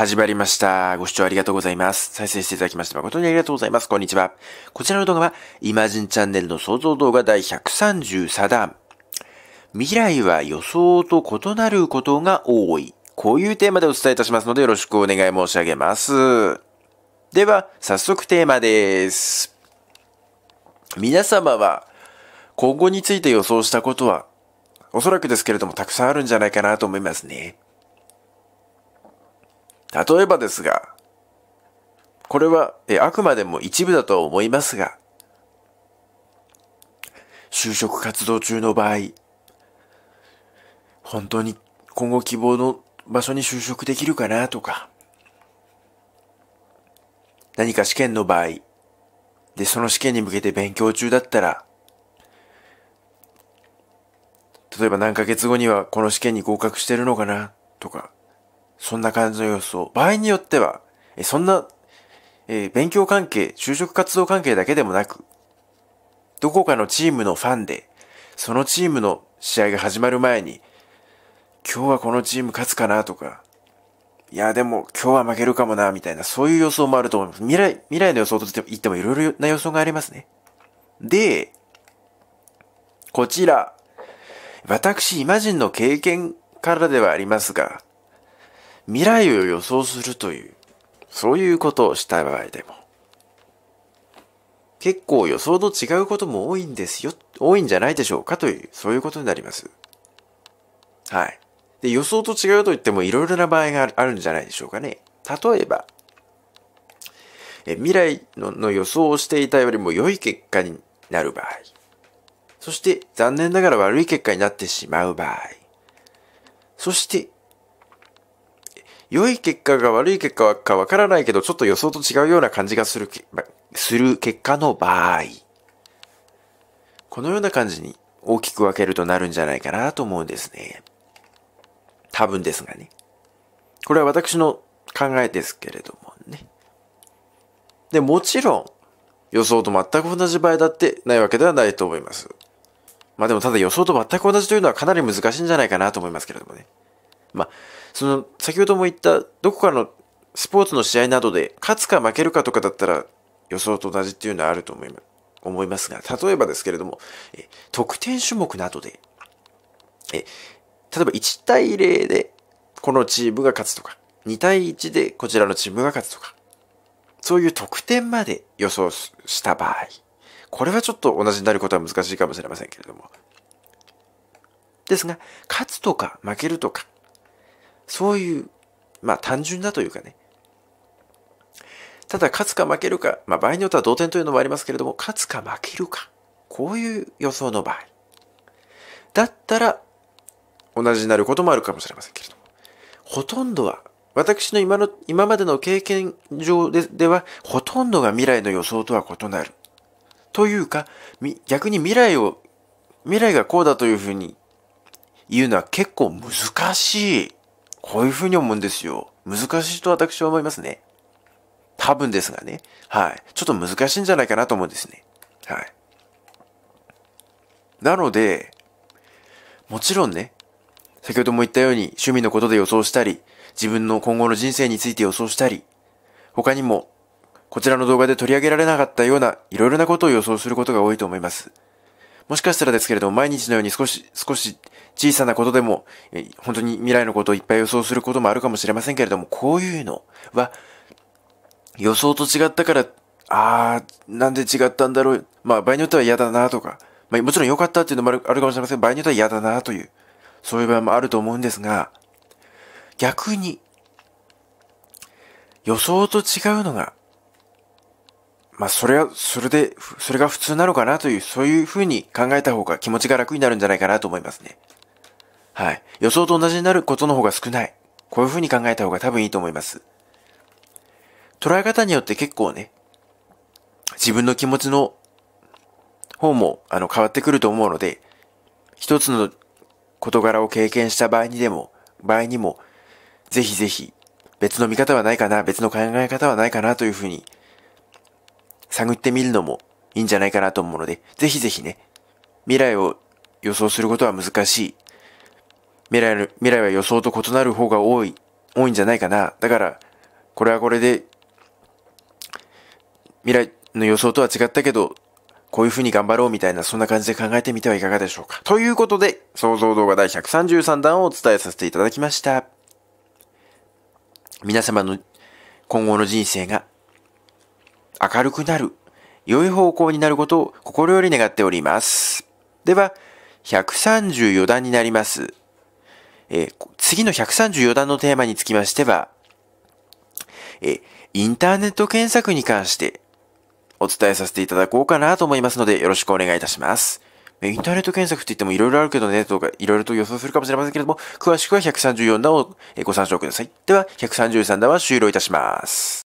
始まりました。ご視聴ありがとうございます。再生していただきまして誠にありがとうございます。こんにちは。こちらの動画は、イマジンチャンネルの創造動画第133弾。未来は予想と異なることが多い。こういうテーマでお伝えいたしますのでよろしくお願い申し上げます。では、早速テーマです。皆様は、今後について予想したことは、おそらくですけれどもたくさんあるんじゃないかなと思いますね。例えばですが、これはあくまでも一部だと思いますが、就職活動中の場合、本当に今後希望の場所に就職できるかなとか、何か試験の場合、で、その試験に向けて勉強中だったら、例えば何ヶ月後にはこの試験に合格してるのかなとか、そんな感じの様子を、場合によっては、えそんな、えー、勉強関係、就職活動関係だけでもなく、どこかのチームのファンで、そのチームの試合が始まる前に、今日はこのチーム勝つかなとか、いや、でも今日は負けるかもな、みたいな、そういう予想もあると思います。未来、未来の予想と言ってもいろいろな予想がありますね。で、こちら、私、イマジンの経験からではありますが、未来を予想するという、そういうことをした場合でも、結構予想と違うことも多いんですよ、多いんじゃないでしょうかという、そういうことになります。はい。で、予想と違うと言ってもいろいろな場合があるんじゃないでしょうかね。例えば、え未来のの予想をしていたよりも良い結果になる場合。そして、残念ながら悪い結果になってしまう場合。そして、良い結果が悪い結果かわからないけど、ちょっと予想と違うような感じがするする結果の場合。このような感じに大きく分けるとなるんじゃないかなと思うんですね。多分ですがね。これは私の考えですけれどもね。で、もちろん、予想と全く同じ場合だってないわけではないと思います。まあでもただ予想と全く同じというのはかなり難しいんじゃないかなと思いますけれどもね。まあ、その、先ほども言った、どこかのスポーツの試合などで、勝つか負けるかとかだったら、予想と同じっていうのはあると思い思いますが、例えばですけれども、え得点種目などで、え例えば1対0でこのチームが勝つとか、2対1でこちらのチームが勝つとか、そういう得点まで予想した場合、これはちょっと同じになることは難しいかもしれませんけれども。ですが、勝つとか負けるとか、そういう、まあ単純だというかね。ただ、勝つか負けるか、まあ場合によっては同点というのもありますけれども、勝つか負けるか、こういう予想の場合。だったら、同じになることもあるかもしれませんけれども。ほとんどは、私の今の、今までの経験上ででは、ほとんどが未来の予想とは異なる。というか、逆に未来を、未来がこうだというふうに言うのは結構難しい。こういうふうに思うんですよ。難しいと私は思いますね。多分ですがね。はい。ちょっと難しいんじゃないかなと思うんですね。はい。なので、もちろんね、先ほども言ったように趣味のことで予想したり、自分の今後の人生について予想したり、他にも、こちらの動画で取り上げられなかったような、いろいろなことを予想することが多いと思います。もしかしたらですけれども、毎日のように少し、少し小さなことでも、え本当に未来のことをいっぱい予想することもあるかもしれませんけれども、こういうのは、予想と違ったから、あー、なんで違ったんだろう。まあ、場合によっては嫌だなとか、まあ、もちろん良かったっていうのもあるあるかもしれません。場合によっては嫌だなという、そういう場合もあると思うんですが、逆に、予想と違うのがまあ、それは、それで、それが普通なのかなという、そういうふうに考えた方が気持ちが楽になるんじゃないかなと思いますね。はい。予想と同じになることの方が少ない。こういうふうに考えた方が多分いいと思います。捉え方によって結構ね、自分の気持ちの方も、あの、変わってくると思うので、一つの事柄を経験した場合にでも、場合にも、ぜひぜひ、別の見方はないかな、別の考え方はないかなというふうに探ってみるのもいいんじゃないかなと思うので、ぜひぜひね、未来を予想することは難しい。未来の、未来は予想と異なる方が多い、多いんじゃないかな。だから、これはこれで、未来の予想とは違ったけど、こういう風に頑張ろうみたいな、そんな感じで考えてみてはいかがでしょうか。ということで、想像動画第133弾をお伝えさせていただきました。皆様の今後の人生が明るくなる、良い方向になることを心より願っております。では、134段になります。えー、次の134段のテーマにつきましては、え、インターネット検索に関してお伝えさせていただこうかなと思いますので、よろしくお願いいたします。インターネット検索って言っても色々あるけどね、とか色々と予想するかもしれませんけれども、詳しくは134段をご参照ください。では、133段は終了いたします。